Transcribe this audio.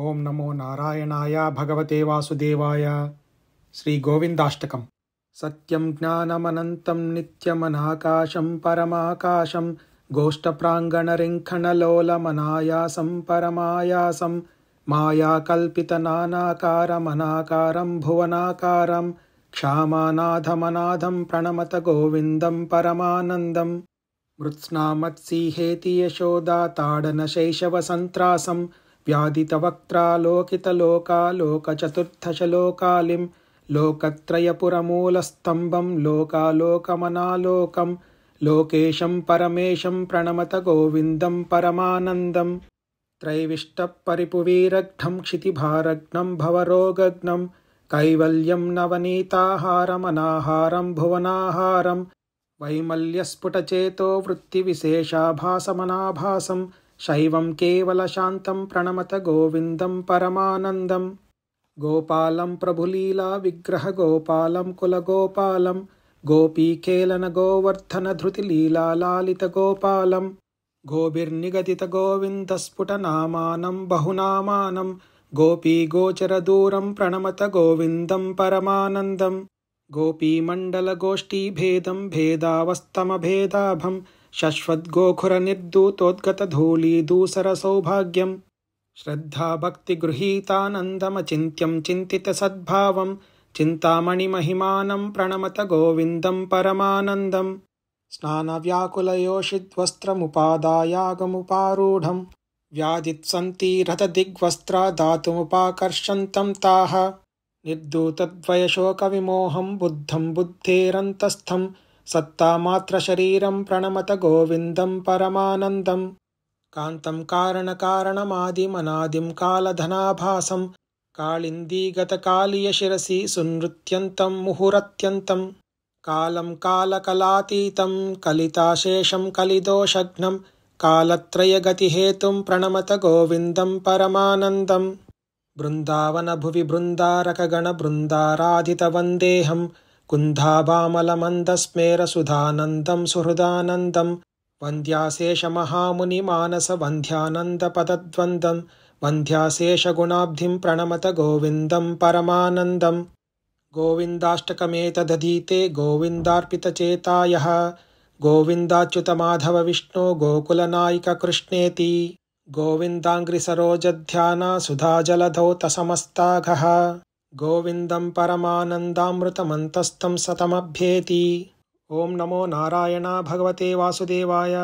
ॐ नमो नारायणाय भगवते वासुदेवाय श्रीगोविन्दाष्टकं सत्यं ज्ञानमनन्तं नित्यमनाकाशं परमाकाशं गोष्ठप्राङ्गणरिङ्खणलोलमनायासं परमायासं मायाकल्पितनानाकारमनाकारं भुवनाकारं क्षामानाथमनाथं प्रणमत गोविन्दं परमानन्दं मृत्स्नामत्सीहेतियशोदाताडनशैशवसन्त्रासम् व्यादितवक्त्रालोकितलोकालोकचतुर्थशलोकालिं लोकत्रयपुरमूलस्तम्भं लोकालोकमनालोकं लोकेशं परमेशं प्रणमत गोविन्दं परमानन्दं त्रैविष्टपरिपुवीरघ्नं क्षितिभारघ्नं भवरोगघ्नं कैवल्यं नवनीताहारमनाहारं भुवनाहारं वैमल्यस्फुटचेतो वृत्तिविशेषाभासमनाभासं शैवं केवलशान्तं प्रणमत गोविन्दं परमानन्दं गोपालं प्रभुलीलाविग्रहगोपालं कुलगोपालं गोपीकेलनगोवर्धनधृतिलीलालितगोपालं गोभिर्निगदितगोविन्दस्फुटनामानं बहुनामानं गोपीगोचरदूरं प्रणमत गोविन्दं परमानन्दं गोपीमण्डलगोष्ठीभेदं भेदावस्तमभेदाभम् शश्वद्गोखुरनिर्दूतोद्गतधूलीधूसरसौभाग्यं श्रद्धा भक्तिगृहीतानन्दमचिन्त्यं चिन्तितसद्भावं चिन्तामणिमहिमानं प्रणमत गोविन्दं परमानन्दं स्नानव्याकुलयोषितवस्त्रमुपादायागमुपारूढं व्याजित्सन्ति रथदिग्वस्त्रा दातुमुपाकर्षन्तं ताः निर्दूतद्वयशोकविमोहं बुद्धं बुद्धेरन्तस्थम् सत्तामात्रशरीरं प्रणमत गोविन्दं परमानन्दं कान्तं कारणकारणमादिमनादिं कालधनाभासं कालिन्दीगतकालीयशिरसि सुनृत्यन्तं मुहुरत्यन्तं कालं कालकलातीतं कलिताशेषं कलिदोषघ्नं कालत्रयगतिहेतुं प्रणमत गोविन्दं परमानन्दं बृन्दावनभुवि बृन्दारकगणबृन्दाराधितवन्देहं कुन्धाबामलमन्दस्मेर सुहृदानन्दं वन्द्याशेषमहामुनिमानस वन्ध्याशेषगुणाब्धिं वन्द्याशेषगुणाब्धिं प्रणमत गोविन्दं परमानन्दं गोविन्दाष्टकमेतदधीते गोविन्दार्पितचेतायः गोविन्दाच्युतमाधवविष्णो गोकुलनायिककृष्णेति गोविन्दाग्रिसरोजध्यानासुधा गोविन्दं परमानन्दामृतमन्तस्थं सतमभ्येति ॐ नमो नारायणा भगवते वासुदेवाय